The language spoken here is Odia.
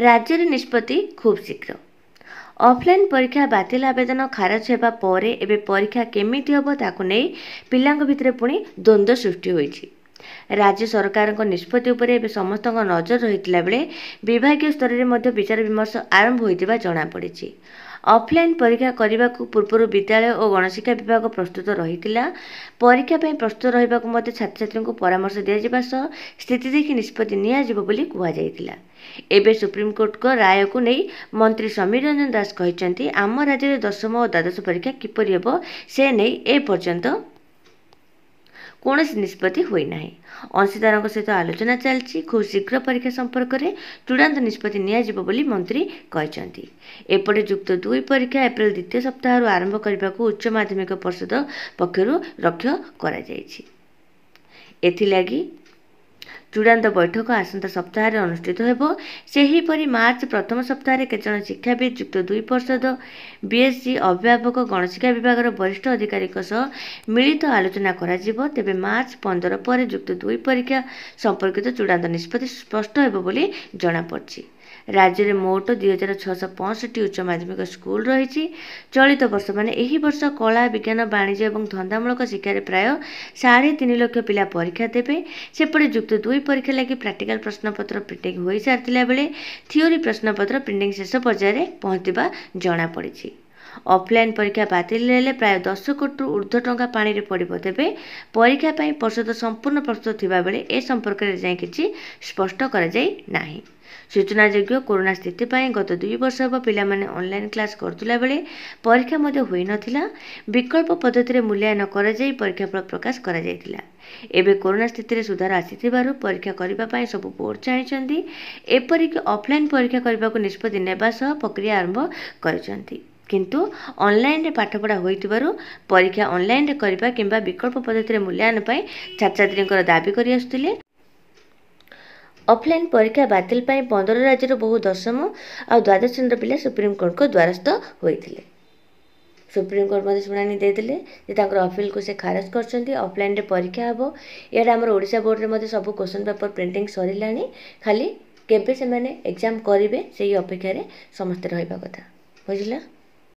ରାଜ୍ୟରେ ନିଷ୍ପତ୍ତି ଖୁବ୍ ଶୀଘ୍ର ଅଫ୍ଲାଇନ୍ ପରୀକ୍ଷା ବାତିଲ ଆବେଦନ ଖାରଜ ହେବା ପରେ ଏବେ ପରୀକ୍ଷା କେମିତି ହେବ ତାକୁ ନେଇ ପିଲାଙ୍କ ଭିତରେ ପୁଣି ଦ୍ୱନ୍ଦ୍ୱ ସୃଷ୍ଟି ହୋଇଛି ରାଜ୍ୟ ସରକାରଙ୍କ ନିଷ୍ପତ୍ତି ଉପରେ ଏବେ ସମସ୍ତଙ୍କ ନଜର ରହିଥିଲା ବେଳେ ବିଭାଗୀୟ ସ୍ତରରେ ମଧ୍ୟ ବିଚାର ବିମର୍ଶ ଆରମ୍ଭ ହୋଇଥିବା ଜଣାପଡ଼ିଛି ଅଫ୍ଲାଇନ୍ ପରୀକ୍ଷା କରିବାକୁ ପୂର୍ବରୁ ବିଦ୍ୟାଳୟ ଓ ଗଣଶିକ୍ଷା ବିଭାଗ ପ୍ରସ୍ତୁତ ରହିଥିଲା ପରୀକ୍ଷା ପାଇଁ ପ୍ରସ୍ତୁତ ରହିବାକୁ ମଧ୍ୟ ଛାତ୍ରଛାତ୍ରୀଙ୍କୁ ପରାମର୍ଶ ଦିଆଯିବା ସହ ସ୍ଥିତି ଦେଖି ନିଷ୍ପତ୍ତି ନିଆଯିବ ବୋଲି କୁହାଯାଇଥିଲା ଏବେ ସୁପ୍ରିମକୋର୍ଟଙ୍କ ରାୟକୁ ନେଇ ମନ୍ତ୍ରୀ ସମୀର ରଞ୍ଜନ ଦାସ କହିଛନ୍ତି ଆମ ରାଜ୍ୟରେ ଦଶମ ଓ ଦ୍ୱାଦଶ ପରୀକ୍ଷା କିପରି ହେବ ସେ ନେଇ ଏପର୍ଯ୍ୟନ୍ତ କୌଣସି ନିଷ୍ପତ୍ତି ହୋଇନାହିଁ ଅଂଶୀଦାରଙ୍କ ସହିତ ଆଲୋଚନା ଚାଲିଛି ଖୁବ୍ ଶୀଘ୍ର ପରୀକ୍ଷା ସମ୍ପର୍କରେ ଚୂଡ଼ାନ୍ତ ନିଷ୍ପତ୍ତି ନିଆଯିବ ବୋଲି ମନ୍ତ୍ରୀ କହିଛନ୍ତି ଏପଟେ ଯୁକ୍ତ ଦୁଇ ପରୀକ୍ଷା ଏପ୍ରିଲ ଦ୍ୱିତୀୟ ସପ୍ତାହରୁ ଆରମ୍ଭ କରିବାକୁ ଉଚ୍ଚ ମାଧ୍ୟମିକ ପରିଷଦ ପକ୍ଷରୁ ଲକ୍ଷ୍ୟ କରାଯାଇଛି ଏଥିଲାଗି ଚୂଡ଼ାନ୍ତ ବୈଠକ ଆସନ୍ତା ସପ୍ତାହରେ ଅନୁଷ୍ଠିତ ହେବ ସେହିପରି ମାର୍ଚ୍ଚ ପ୍ରଥମ ସପ୍ତାହରେ କେତେଜଣ ଶିକ୍ଷାବିତ୍ ଯୁକ୍ତ ଦୁଇ ପରିଷଦ ବିଏସ୍ସି ଅଭିଭାବକ ଗଣଶିକ୍ଷା ବିଭାଗର ବରିଷ୍ଠ ଅଧିକାରୀଙ୍କ ସହ ମିଳିତ ଆଲୋଚନା କରାଯିବ ତେବେ ମାର୍ଚ୍ଚ ପନ୍ଦର ପରେ ଯୁକ୍ତ ଦୁଇ ପରୀକ୍ଷା ସମ୍ପର୍କିତ ଚୂଡ଼ାନ୍ତ ନିଷ୍ପତ୍ତି ସ୍ପଷ୍ଟ ହେବ ବୋଲି ଜଣାପଡ଼ିଛି ରାଜ୍ୟରେ ମୋଟ ଦୁଇ ହଜାର ଛଅଶହ ପଞ୍ଚଷଠି ଉଚ୍ଚ ମାଧ୍ୟମିକ ସ୍କୁଲ ରହିଛି ଚଳିତ ବର୍ଷ ମାନେ ଏହି ବର୍ଷ କଳା ବିଜ୍ଞାନ ବାଣିଜ୍ୟ ଏବଂ ଧନ୍ଦାମୂଳକ ଶିକ୍ଷାରେ ପ୍ରାୟ ସାଢ଼େ ତିନି ଲକ୍ଷ ପିଲା ପରୀକ୍ଷା ଦେବେ ସେପଟେ ଯୁକ୍ତ ଦୁଇ ପରୀକ୍ଷା ଲାଗି ପ୍ରାକ୍ଟିକାଲ ପ୍ରଶ୍ନପତ୍ର ପ୍ରିଣ୍ଟିଂ ହୋଇସାରିଥିଲା ବେଳେ ଥିଓରି ପ୍ରଶ୍ନପତ୍ର ପ୍ରିଣ୍ଟିଂ ଶେଷ ପର୍ଯ୍ୟାୟରେ ପହଞ୍ଚିବା ଜଣାପଡ଼ିଛି ଅଫ୍ଲାଇନ୍ ପରୀକ୍ଷା ବାତିଲ ହେଲେ ପ୍ରାୟ ଦଶ କୋଟିରୁ ଉର୍ଦ୍ଧ୍ୱ ଟଙ୍କା ପାଣିରେ ପଡ଼ିବ ତେବେ ପରୀକ୍ଷା ପାଇଁ ପରିଷଦ ସମ୍ପୂର୍ଣ୍ଣ ପ୍ରସ୍ତୁତ ଥିବାବେଳେ ଏ ସମ୍ପର୍କରେ ଯାଇ କିଛି ସ୍ପଷ୍ଟ କରାଯାଇ ନାହିଁ ସୂଚନାଯୋଗ୍ୟ କରୋନା ସ୍ଥିତି ପାଇଁ ଗତ ଦୁଇ ବର୍ଷ ହେବ ପିଲାମାନେ ଅନ୍ଲାଇନ୍ କ୍ଲାସ୍ କରୁଥିଲା ବେଳେ ପରୀକ୍ଷା ମଧ୍ୟ ହୋଇନଥିଲା ବିକଳ୍ପ ପଦ୍ଧତିରେ ମୂଲ୍ୟାୟନ କରାଯାଇ ପରୀକ୍ଷା ଫଳ ପ୍ରକାଶ କରାଯାଇଥିଲା ଏବେ କରୋନା ସ୍ଥିତିରେ ସୁଧାର ଆସିଥିବାରୁ ପରୀକ୍ଷା କରିବା ପାଇଁ ସବୁ ବୋର୍ଡ ଚାହିଁଛନ୍ତି ଏପରିକି ଅଫ୍ଲାଇନ୍ ପରୀକ୍ଷା କରିବାକୁ ନିଷ୍ପତ୍ତି ନେବା ସହ ପ୍ରକ୍ରିୟା ଆରମ୍ଭ କରିଛନ୍ତି କିନ୍ତୁ ଅନଲାଇନ୍ରେ ପାଠପଢ଼ା ହୋଇଥିବାରୁ ପରୀକ୍ଷା ଅନଲାଇନ୍ରେ କରିବା କିମ୍ବା ବିକଳ୍ପ ପଦ୍ଧତିରେ ମୂଲ୍ୟାୟନ ପାଇଁ ଛାତ୍ରଛାତ୍ରୀଙ୍କର ଦାବି କରିଆସୁଥିଲେ ଅଫଲାଇନ୍ ପରୀକ୍ଷା ବାତିଲ ପାଇଁ ପନ୍ଦର ରାଜ୍ୟର ବହୁ ଦଶମ ଆଉ ଦ୍ୱାଦଶ ଶ୍ରେଣୀର ପିଲା ସୁପ୍ରିମକୋର୍ଟଙ୍କ ଦ୍ୱାରସ୍ଥ ହୋଇଥିଲେ ସୁପ୍ରିମକୋର୍ଟ ମଧ୍ୟ ଶୁଣାଣି ଦେଇଥିଲେ ଯେ ତାଙ୍କର ଅଫିଲକୁ ସେ ଖାରଜ କରିଛନ୍ତି ଅଫଲାଇନ୍ରେ ପରୀକ୍ଷା ହେବ ଏଇଟା ଆମର ଓଡ଼ିଶା ବୋର୍ଡ଼ରେ ମଧ୍ୟ ସବୁ କ୍ୱେଶ୍ଚନ୍ ପେପର୍ ପ୍ରିଣ୍ଟିଂ ସରିଲାଣି ଖାଲି କେବେ ସେମାନେ ଏକ୍ଜାମ୍ କରିବେ ସେହି ଅପେକ୍ଷାରେ ସମସ୍ତେ ରହିବା କଥା ବୁଝିଲା